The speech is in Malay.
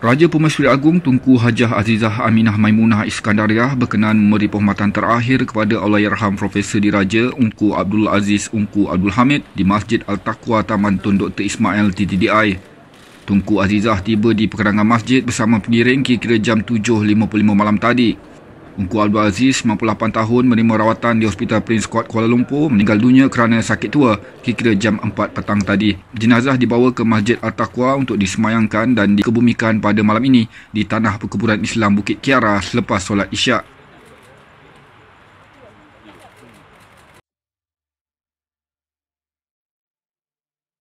Raja Pemaisuri Agung Tunku Hajah Azizah Aminah Maimunah Iskandariah berkenan memberi penghormatan terakhir kepada Allahyarham Profesor Diraja Ungku Abdul Aziz Ungku Abdul Hamid di Masjid Al-Taqwa Taman Tun Dr. Ismail TTDI. Tunku Azizah tiba di perkenangan masjid bersama pengiring kira-kira jam 7.55 malam tadi Engku Abdul Aziz, 58 tahun, menerima rawatan di Hospital Prince Court Kuala Lumpur meninggal dunia kerana sakit tua kira-kira jam 4 petang tadi. Jenazah dibawa ke Masjid Al-Taqwa untuk disemayangkan dan dikebumikan pada malam ini di Tanah Perkuburan Islam Bukit Kiara selepas solat isyak.